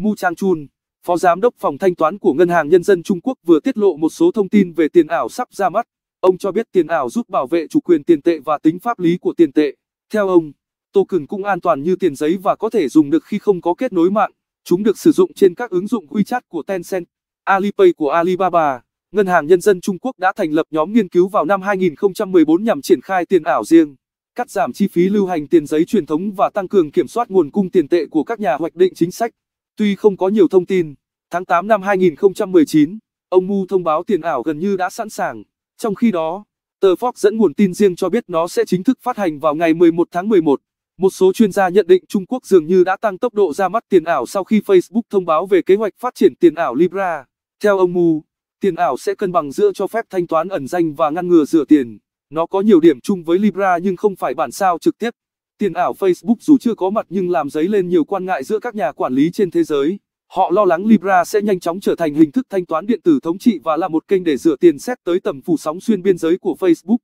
Mu Chang Chun, Phó Giám đốc phòng thanh toán của Ngân hàng Nhân dân Trung Quốc vừa tiết lộ một số thông tin về tiền ảo sắp ra mắt. Ông cho biết tiền ảo giúp bảo vệ chủ quyền tiền tệ và tính pháp lý của tiền tệ. Theo ông, token cũng an toàn như tiền giấy và có thể dùng được khi không có kết nối mạng. Chúng được sử dụng trên các ứng dụng WeChat của Tencent, Alipay của Alibaba. Ngân hàng Nhân dân Trung Quốc đã thành lập nhóm nghiên cứu vào năm 2014 nhằm triển khai tiền ảo riêng, cắt giảm chi phí lưu hành tiền giấy truyền thống và tăng cường kiểm soát nguồn cung tiền tệ của các nhà hoạch định chính sách. Tuy không có nhiều thông tin, tháng 8 năm 2019, ông Mu thông báo tiền ảo gần như đã sẵn sàng. Trong khi đó, tờ Fox dẫn nguồn tin riêng cho biết nó sẽ chính thức phát hành vào ngày 11 tháng 11. Một số chuyên gia nhận định Trung Quốc dường như đã tăng tốc độ ra mắt tiền ảo sau khi Facebook thông báo về kế hoạch phát triển tiền ảo Libra. Theo ông Mu, tiền ảo sẽ cân bằng giữa cho phép thanh toán ẩn danh và ngăn ngừa rửa tiền. Nó có nhiều điểm chung với Libra nhưng không phải bản sao trực tiếp. Tiền ảo Facebook dù chưa có mặt nhưng làm dấy lên nhiều quan ngại giữa các nhà quản lý trên thế giới. Họ lo lắng Libra sẽ nhanh chóng trở thành hình thức thanh toán điện tử thống trị và là một kênh để rửa tiền xét tới tầm phủ sóng xuyên biên giới của Facebook.